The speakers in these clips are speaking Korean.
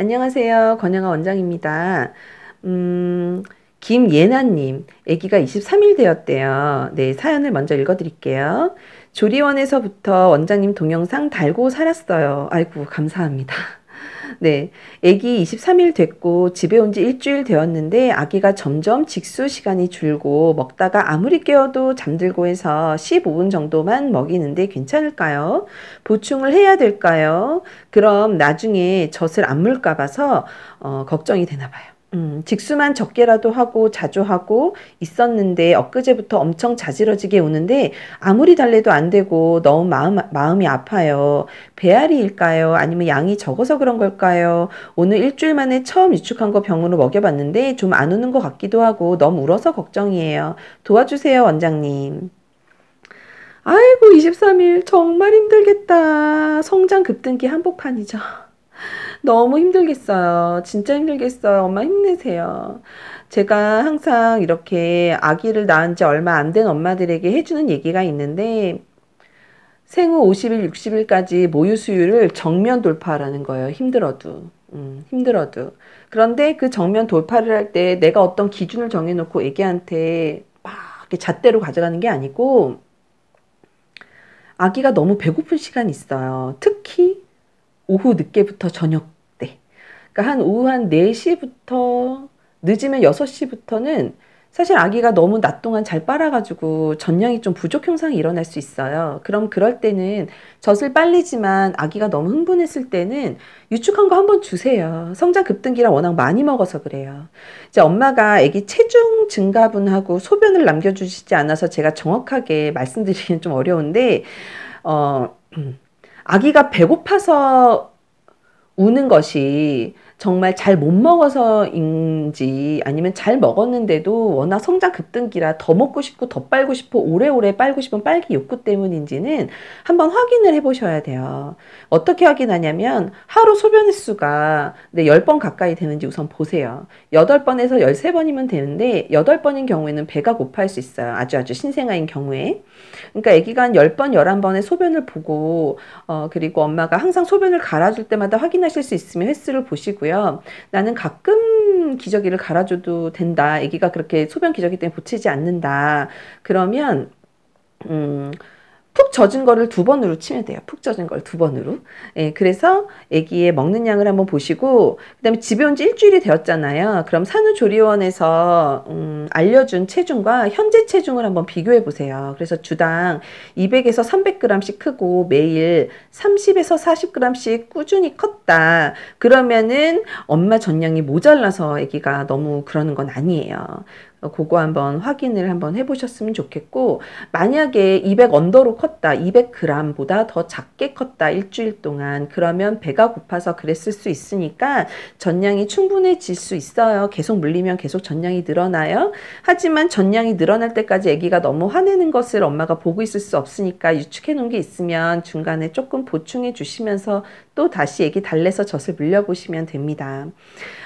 안녕하세요. 권영아 원장입니다. 음, 김예나님, 아기가 23일 되었대요. 네, 사연을 먼저 읽어드릴게요. 조리원에서부터 원장님 동영상 달고 살았어요. 아이고, 감사합니다. 네. 아기 23일 됐고 집에 온 지 일주일 되었는데 아기가 점점 직수 시간이 줄고 먹다가 아무리 깨어도 잠들고 해서 15분 정도만 먹이는데 괜찮을까요? 보충을 해야 될까요? 그럼 나중에 젖을 안 물까 봐서 어, 걱정이 되나 봐요. 음, 직수만 적게라도 하고 자주 하고 있었는데 엊그제부터 엄청 자지러지게 오는데 아무리 달래도 안 되고 너무 마음, 마음이 아파요. 배앓이일까요? 아니면 양이 적어서 그런 걸까요? 오늘 일주일 만에 처음 유축한 거 병으로 먹여봤는데 좀 안 오는 것 같기도 하고 너무 울어서 걱정이에요. 도와주세요, 원장님. 아이고, 23일 정말 힘들겠다. 성장 급등기 한복판이죠. 너무 힘들겠어요. 진짜 힘들겠어요. 엄마 힘내세요. 제가 항상 이렇게 아기를 낳은 지 얼마 안 된 엄마들에게 해주는 얘기가 있는데, 생후 50일, 60일까지 모유 수유를 정면 돌파하라는 거예요. 힘들어도. 음, 힘들어도. 그런데 그 정면 돌파를 할 때 내가 어떤 기준을 정해놓고 애기한테 막 이렇게 잣대로 가져가는 게 아니고, 아기가 너무 배고픈 시간이 있어요. 특히 오후 늦게부터 저녁 때. 그러니까 한 오후 한 4시부터 늦으면 6시부터는 사실 아기가 너무 낮 동안 잘 빨아가지고 전량이 좀 부족 형상이 일어날 수 있어요. 그럼 그럴 때는 젖을 빨리지만 아기가 너무 흥분했을 때는 유축한 거 한번 주세요. 성장 급등기라 워낙 많이 먹어서 그래요. 이제 엄마가 아기 체중 증가분하고 소변을 남겨주시지 않아서 제가 정확하게 말씀드리기는 좀 어려운데, 어, 음, 아기가 배고파서 우는 것이 정말 잘 못 먹어서인지 아니면 잘 먹었는데도 워낙 성장 급등기라 더 먹고 싶고 더 빨고 싶어 오래오래 빨고 싶은 빨기 욕구 때문인지는 한번 확인을 해보셔야 돼요. 어떻게 확인하냐면 하루 소변 횟수가 네, 10번 가까이 되는지 우선 보세요. 8번에서 13번이면 되는데 8번인 경우에는 배가 고파할 수 있어요. 아주 아주 신생아인 경우에. 그러니까 아기가 한 10번, 11번의 소변을 보고 어, 그리고 엄마가 항상 소변을 갈아줄 때마다 확인하실 수 있으면 횟수를 보시고요. 있고요. 나는 가끔 기저귀를 갈아줘도 된다. 아기가 그렇게 소변 기저귀 때문에 고치지 않는다. 그러면 음. 푹 젖은 거를 두 번으로 치면 돼요. 푹 젖은 걸 두 번으로. 예, 그래서 아기의 먹는 양을 한번 보시고 그다음에 집에 온 지 일주일이 되었잖아요. 그럼 산후조리원에서 음, 알려준 체중과 현재 체중을 한번 비교해 보세요. 그래서 주당 200에서 300g씩 크고 매일 30에서 40g씩 꾸준히 컸다. 그러면은 엄마 전량이 모자라서 아기가 너무 그러는 건 아니에요. 그거 한번 확인을 한번 해보셨으면 좋겠고 만약에 200 언더로 컸다 200g보다 더 작게 컸다 일주일 동안 그러면 배가 고파서 그랬을 수 있으니까 전량이 충분해질 수 있어요 계속 물리면 계속 전량이 늘어나요 하지만 전량이 늘어날 때까지 아기가 너무 화내는 것을 엄마가 보고 있을 수 없으니까 유축해 놓은 게 있으면 중간에 조금 보충해 주시면서 또 다시 애기 달래서 젖을 물려보시면 됩니다.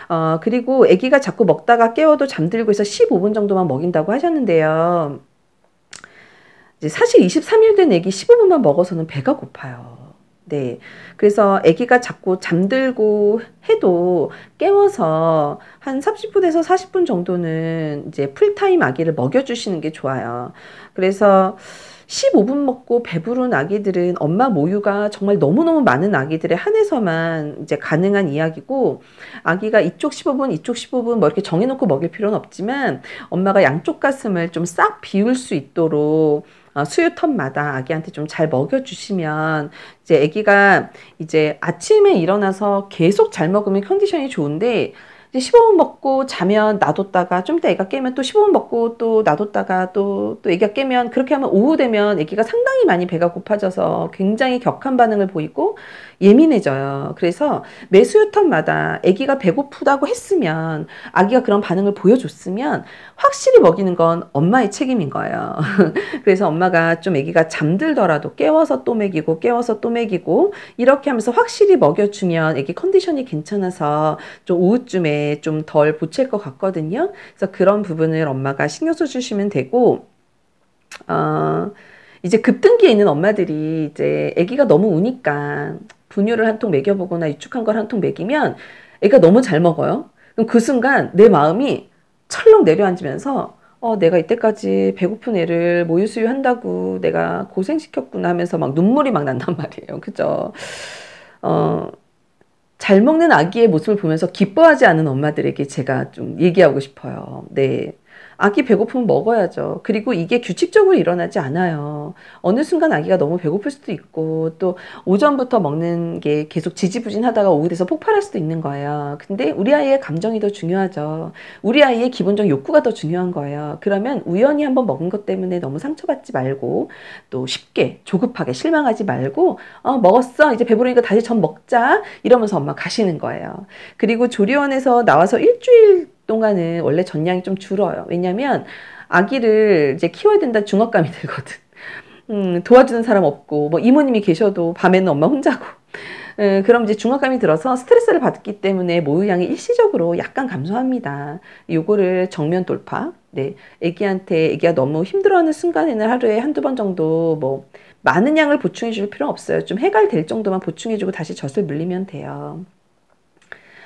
어, 그리고 애기가 자꾸 먹다가 깨워도 잠들고 해서 15분 정도만 먹인다고 하셨는데요. 사실 23일 된 애기 15분만 먹어서는 배가 고파요. 네. 그래서 아기가 자꾸 잠들고 해도 깨워서 한 30분에서 40분 정도는 이제 풀타임 아기를 먹여주시는 게 좋아요. 그래서 15분 먹고 배부른 아기들은 엄마 모유가 정말 너무너무 많은 아기들의 한해서만 이제 가능한 이야기고 아기가 이쪽 15분 이쪽 15분 뭐 이렇게 정해놓고 먹일 필요는 없지만 엄마가 양쪽 가슴을 좀 싹 비울 수 있도록 어, 수유텀마다 아기한테 좀 잘 먹여주시면 이제 아기가 이제 아침에 일어나서 계속 잘 먹으면 컨디션이 좋은데 이제 15분 먹고 자면 놔뒀다가 좀 이따 애가 깨면 또 15분 먹고 또 놔뒀다가 또, 또 애가 깨면 그렇게 하면 오후 되면 애기가 상당히 많이 배가 고파져서 굉장히 격한 반응을 보이고 예민해져요. 그래서 매 수유턴마다 애기가 배고프다고 했으면 아기가 그런 반응을 보여줬으면 확실히 먹이는 건 엄마의 책임인 거예요. 그래서 엄마가 좀 애기가 잠들더라도 깨워서 또 먹이고 깨워서 또 먹이고 이렇게 하면서 확실히 먹여주면 애기 컨디션이 괜찮아서 좀 오후쯤에 좀덜 보챌 것 같거든요. 그래서 그런 부분을 엄마가 신경 써주시면 되고, 어, 이제 급등기에 있는 엄마들이 이제 아기가 너무 우니까 분유를 한 통 먹여보거나 유축한 걸 한 통 먹이면 애가 너무 잘 먹어요. 그럼 그 순간 내 마음이 철렁 내려앉으면서 어, 내가 이때까지 배고픈 애를 모유수유한다고 내가 고생시켰구나 하면서 막 눈물이 막 난단 말이에요. 그죠? 어, 잘 먹는 아기의 모습을 보면서 기뻐하지 않은 엄마들에게 제가 좀 얘기하고 싶어요. 네. 아기 배고프면 먹어야죠. 그리고 이게 규칙적으로 일어나지 않아요. 어느 순간 아기가 너무 배고플 수도 있고 또 오전부터 먹는 게 계속 지지부진하다가 오후 돼서 폭발할 수도 있는 거예요. 근데 우리 아이의 감정이 더 중요하죠. 우리 아이의 기본적 욕구가 더 중요한 거예요. 그러면 우연히 한번 먹은 것 때문에 너무 상처받지 말고 또 쉽게 조급하게 실망하지 말고 어, 먹었어 이제 배부르니까 다시 전 먹자 이러면서 엄마 가시는 거예요. 그리고 조리원에서 나와서 일주일 동안은 원래 전량이 좀 줄어요. 왜냐면 아기를 이제 키워야 된다 중압감이 들거든. 음, 도와주는 사람 없고 뭐 이모님이 계셔도 밤에는 엄마 혼자고 음, 그럼 이제 중압감이 들어서 스트레스를 받기 때문에 모유량이 일시적으로 약간 감소합니다. 요거를 정면 돌파. 네. 애기한테 애기가 너무 힘들어하는 순간에는 하루에 한두 번 정도 뭐 많은 양을 보충해 줄 필요는 없어요. 좀 해갈될 정도만 보충해 주고 다시 젖을 물리면 돼요.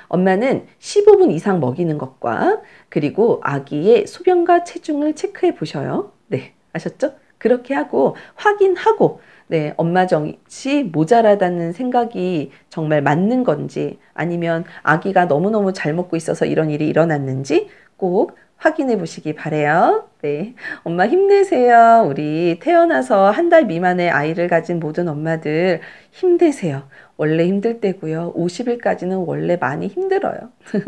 엄마는 15분 이상 먹이는 것과 그리고 아기의 소변과 체중을 체크해 보셔요. 네, 아셨죠? 그렇게 하고 확인하고 네, 엄마 정치 모자라다는 생각이 정말 맞는 건지 아니면 아기가 너무너무 잘 먹고 있어서 이런 일이 일어났는지 꼭 확인해 보시기 바래요. 네. 엄마 힘내세요. 우리 태어나서 한 달 미만의 아이를 가진 모든 엄마들 힘내세요. 원래 힘들 때고요. 50일까지는 원래 많이 힘들어요.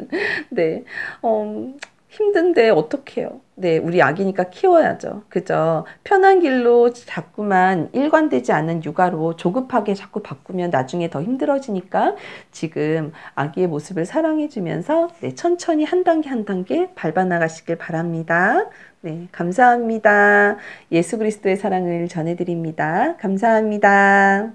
네. 음, 힘든데 어떡해요. 네, 우리 아기니까 키워야죠. 그죠? 편한 길로 자꾸만 일관되지 않은 육아로 조급하게 자꾸 바꾸면 나중에 더 힘들어지니까 지금 아기의 모습을 사랑해주면서 네, 천천히 한 단계 한 단계 밟아나가시길 바랍니다. 네, 감사합니다. 예수 그리스도의 사랑을 전해드립니다. 감사합니다.